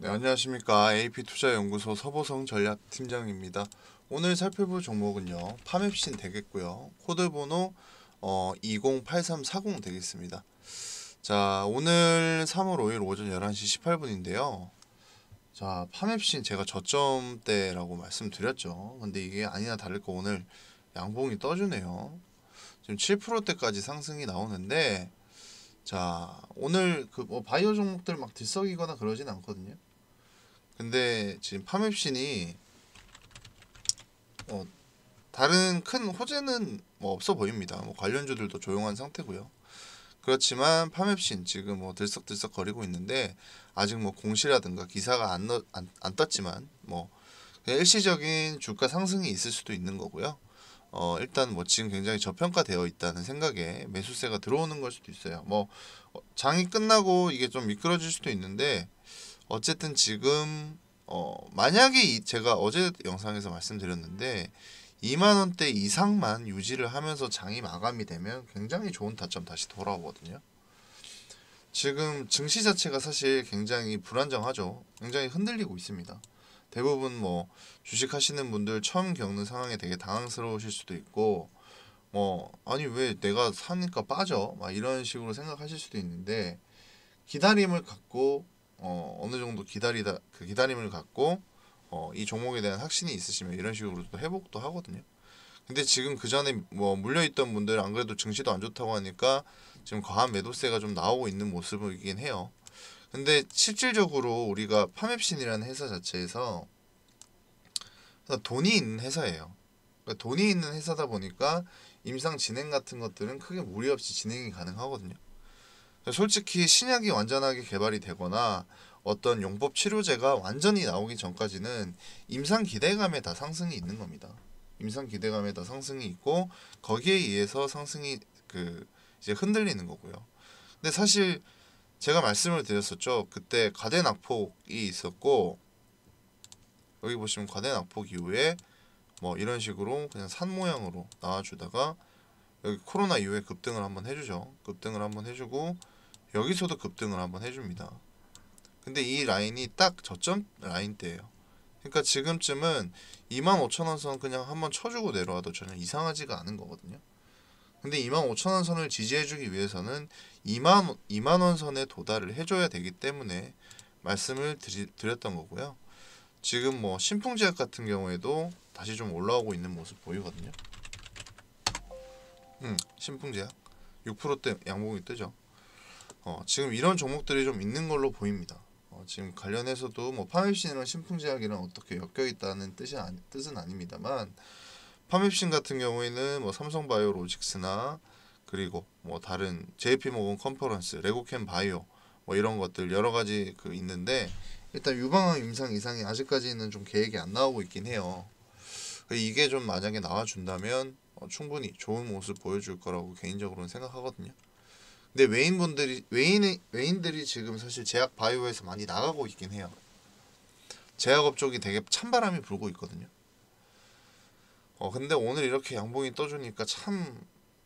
네, 안녕하십니까. AP투자연구소 서보성 전략팀장입니다. 오늘 살펴볼 종목은요. 파맵신 되겠고요. 코드번호 어, 208340 되겠습니다. 자, 오늘 3월 5일 오전 11시 18분인데요. 자, 파맵신 제가 저점대라고 말씀드렸죠. 근데 이게 아니나 다를 까 오늘 양봉이 떠주네요. 지금 7%대까지 상승이 나오는데 자, 오늘 그 뭐 바이오 종목들 막 들썩이거나 그러진 않거든요. 근데 지금 파맵신이 어, 다른 큰 호재는 뭐 없어 보입니다. 뭐 관련주들도 조용한 상태고요. 그렇지만 파맵신 지금 뭐 들썩들썩 거리고 있는데 아직 뭐 공시라든가 기사가 안, 넣, 안, 안 떴지만 뭐 일시적인 주가 상승이 있을 수도 있는 거고요. 어, 일단 뭐 지금 굉장히 저평가되어 있다는 생각에 매수세가 들어오는 걸 수도 있어요. 뭐 어, 장이 끝나고 이게 좀 미끄러질 수도 있는데 어쨌든 지금 어 만약에 제가 어제 영상에서 말씀드렸는데 2만 원대 이상만 유지를 하면서 장이 마감이 되면 굉장히 좋은 타점 다시 돌아오거든요. 지금 증시 자체가 사실 굉장히 불안정하죠. 굉장히 흔들리고 있습니다. 대부분 뭐 주식 하시는 분들 처음 겪는 상황에 되게 당황스러우실 수도 있고 뭐 아니 왜 내가 사니까 빠져 막 이런 식으로 생각하실 수도 있는데 기다림을 갖고 어, 어느 정도 기다리다 그 기다림을 갖고 어, 이 종목에 대한 확신이 있으시면 이런 식으로 도 회복도 하거든요. 근데 지금 그 전에 뭐 물려있던 분들 안 그래도 증시도 안 좋다고 하니까 지금 과한 매도세가 좀 나오고 있는 모습이긴 해요. 근데 실질적으로 우리가 파맵신이라는 회사 자체에서 돈이 있는 회사예요. 그러니까 돈이 있는 회사다 보니까 임상 진행 같은 것들은 크게 무리 없이 진행이 가능하거든요. 솔직히 신약이 완전하게 개발이 되거나 어떤 용법 치료제가 완전히 나오기 전까지는 임상 기대감에 다 상승이 있는 겁니다. 임상 기대감에 다 상승이 있고 거기에 의해서 상승이 그 이제 흔들리는 거고요. 근데 사실 제가 말씀을 드렸었죠. 그때 과대 낙폭이 있었고 여기 보시면 과대 낙폭 이후에 뭐 이런 식으로 그냥 산 모양으로 나와주다가 여기 코로나 이후에 급등을 한번 해주죠. 급등을 한번 해주고 여기서도 급등을 한번 해줍니다. 근데 이 라인이 딱 저점 라인대예요. 그러니까 지금쯤은 25,000원 선 그냥 한번 쳐주고 내려와도 전혀 이상하지가 않은 거거든요. 근데 25,000원 선을 지지해주기 위해서는 2만, 2만 원 선에 도달을 해줘야 되기 때문에 말씀을 드리, 드렸던 거고요. 지금 뭐 신풍제약 같은 경우에도 다시 좀 올라오고 있는 모습 보이거든요. 음, 신풍제약 6%대 양봉이 뜨죠. 어, 지금 이런 종목들이 좀 있는 걸로 보입니다. 어, 지금 관련해서도 뭐 파맵신이랑 신풍제약이랑 어떻게 엮여 있다는 뜻이 아니, 뜻은 아닙니다만 파맵신 같은 경우에는 뭐 삼성바이오로직스나 그리고 뭐 다른 JP모건 컨퍼런스, 레고캠 바이오 뭐 이런 것들 여러 가지 그 있는데 일단 유방암 임상 이상이 아직까지는 좀 계획이 안 나오고 있긴 해요. 그 이게 좀 만약에 나와준다면 어, 충분히 좋은 모습 보여줄 거라고 개인적으로는 생각하거든요. 근데 외인분들이 외인 외인들이 지금 사실 제약 바이오에서 많이 나가고 있긴 해요. 제약업 쪽이 되게 찬바람이 불고 있거든요. 어 근데 오늘 이렇게 양봉이 떠주니까 참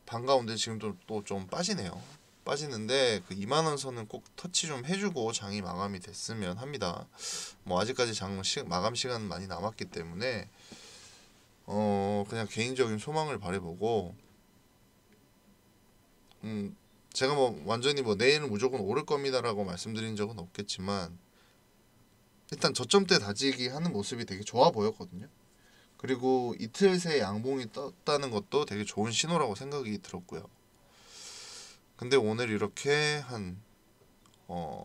반가운데 지금 도 또 좀 빠지네요. 빠지는데 그 2만 원 선은 꼭 터치 좀 해주고 장이 마감이 됐으면 합니다. 뭐 아직까지 장 시, 마감 시간 많이 남았기 때문에 어 그냥 개인적인 소망을 바래보고 음 제가 뭐 완전히 뭐 내일은 무조건 오를 겁니다라고 말씀드린 적은 없겠지만 일단 저점대 다지기 하는 모습이 되게 좋아 보였거든요. 그리고 이틀 새 양봉이 떴다는 것도 되게 좋은 신호라고 생각이 들었고요. 근데 오늘 이렇게 한몇 어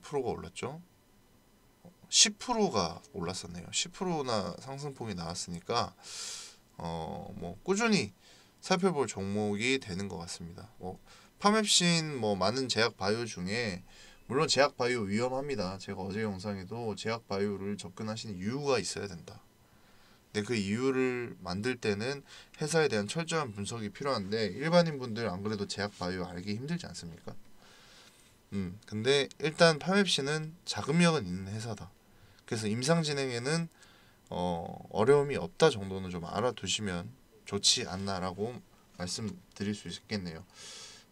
프로가 올랐죠? 10%가 올랐었네요. 10%나 상승폭이 나왔으니까 어 뭐 꾸준히 살펴볼 종목이 되는 것 같습니다. 뭐 파맵신 뭐 많은 제약 바이오 중에 물론 제약 바이오 위험합니다. 제가 어제 영상에도 제약 바이오를 접근하시는 이유가 있어야 된다. 근데 그 이유를 만들 때는 회사에 대한 철저한 분석이 필요한데 일반인 분들 안 그래도 제약 바이오 알기 힘들지 않습니까? 음, 근데 일단 파맵신은 자금력은 있는 회사다. 그래서 임상 진행에는 어, 어려움이 없다 정도는 좀 알아두시면 좋지 않나라고 말씀드릴 수 있겠네요.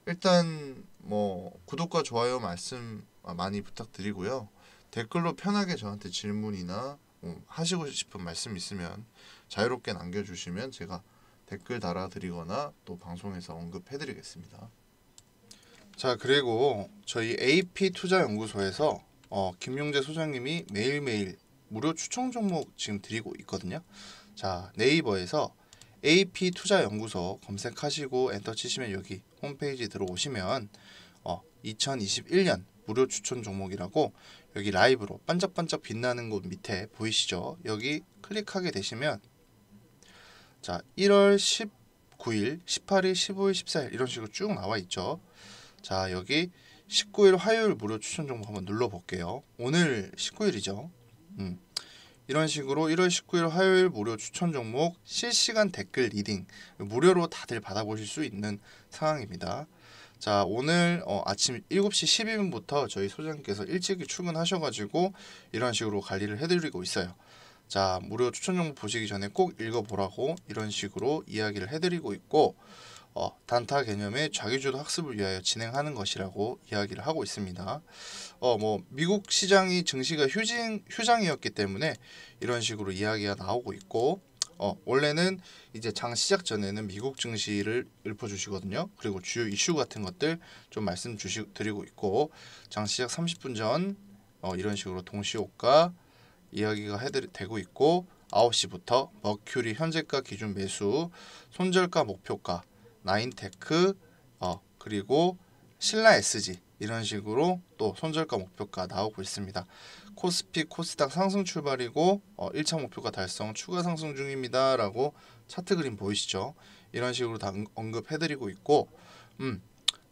일단 뭐 구독과 좋아요 말씀 많이 부탁드리고요. 댓글로 편하게 저한테 질문이나 뭐 하시고 싶은 말씀 있으면 자유롭게 남겨주시면 제가 댓글 달아드리거나 또 방송에서 언급해드리겠습니다. 자 그리고 저희 AP 투자연구소에서 어, 김용재 소장님이 매일매일 무료 추천 종목 지금 드리고 있거든요. 자 네이버에서 AP 투자연구소 검색하시고 엔터 치시면 여기 홈페이지 들어오시면 어, 2021년 무료 추천 종목이라고 여기 라이브로 반짝반짝 빛나는 곳 밑에 보이시죠? 여기 클릭하게 되시면 자 1월 19일, 18일, 15일, 14일 이런 식으로 쭉 나와 있죠. 자 여기 19일 화요일 무료 추천 종목 한번 눌러볼게요. 오늘 19일이죠. 음. 이런 식으로 1월 19일 화요일 무료 추천 종목 실시간 댓글 리딩 무료로 다들 받아보실 수 있는 상황입니다. 자 오늘 어, 아침 7시 12분부터 저희 소장님께서 일찍 이 출근하셔가지고 이런 식으로 관리를 해드리고 있어요. 자 무료 추천 종목 보시기 전에 꼭 읽어보라고 이런 식으로 이야기를 해드리고 있고 어, 단타 개념의 자기주도 학습을 위하여 진행하는 것이라고 이야기를 하고 있습니다. 어, 뭐 미국 시장이 증시가 휴진, 휴장이었기 때문에 이런 식으로 이야기가 나오고 있고 어, 원래는 이제 장 시작 전에는 미국 증시를 읊어주시거든요. 그리고 주요 이슈 같은 것들 좀 말씀 주시 드리고 있고 장 시작 30분 전 어, 이런 식으로 동시호가 이야기가 해드리, 되고 있고 9시부터 머큐리 현재가 기준 매수 손절가 목표가 나인테크 어, 그리고 신라 SG 이런 식으로 또 손절가 목표가 나오고 있습니다. 코스피 코스닥 상승 출발이고 어, 1차 목표가 달성 추가 상승 중입니다 라고 차트 그림 보이시죠 이런 식으로 다 언급해 드리고 있고 음,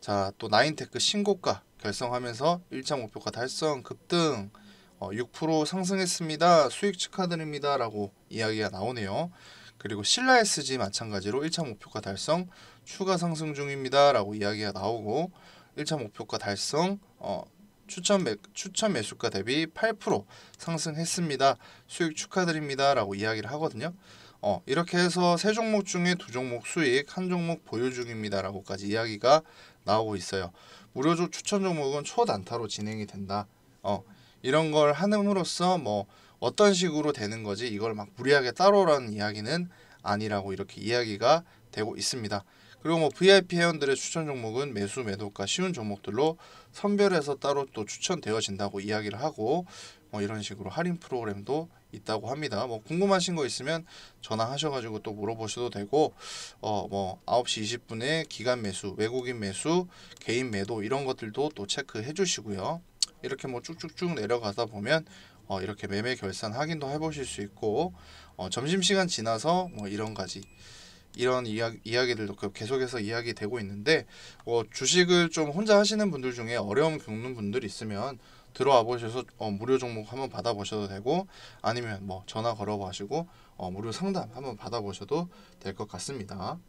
자 또 나인테크 신고가 결성하면서 1차 목표가 달성 급등 어, 6% 상승했습니다 수익 축하드립니다 라고 이야기가 나오네요 그리고 신라 SG 마찬가지로 1차 목표가 달성 추가 상승 중입니다 라고 이야기가 나오고 1차 목표가 달성 어, 추천, 매, 추천 매수가 대비 8% 상승했습니다 수익 축하드립니다 라고 이야기를 하거든요 어, 이렇게 해서 세 종목 중에 두 종목 수익 한 종목 보유 중입니다 라고까지 이야기가 나오고 있어요 무료 추천 종목은 초단타로 진행이 된다 어, 이런 걸 하음으로써 뭐 어떤 식으로 되는 거지 이걸 막 무리하게 따로라는 이야기는 아니라고 이렇게 이야기가 되고 있습니다. 그리고 뭐 VIP 회원들의 추천 종목은 매수 매도가 쉬운 종목들로 선별해서 따로 또 추천되어진다고 이야기를 하고 뭐 이런 식으로 할인 프로그램도 있다고 합니다. 뭐 궁금하신 거 있으면 전화하셔가지고 또 물어보셔도 되고 어 뭐 9시 20분에 기간 매수, 외국인 매수, 개인 매도 이런 것들도 또 체크해 주시고요. 이렇게 뭐 쭉쭉쭉 내려가다 보면 어, 이렇게 매매 결산 확인도 해보실 수 있고 어, 점심시간 지나서 뭐 이런 가지 이런 이야, 이야기들도 그 계속해서 이야기되고 있는데 어, 주식을 좀 혼자 하시는 분들 중에 어려움 겪는 분들 있으면 들어와 보셔서 어, 무료 종목 한번 받아보셔도 되고 아니면 뭐 전화 걸어보시고 어, 무료 상담 한번 받아보셔도 될 것 같습니다.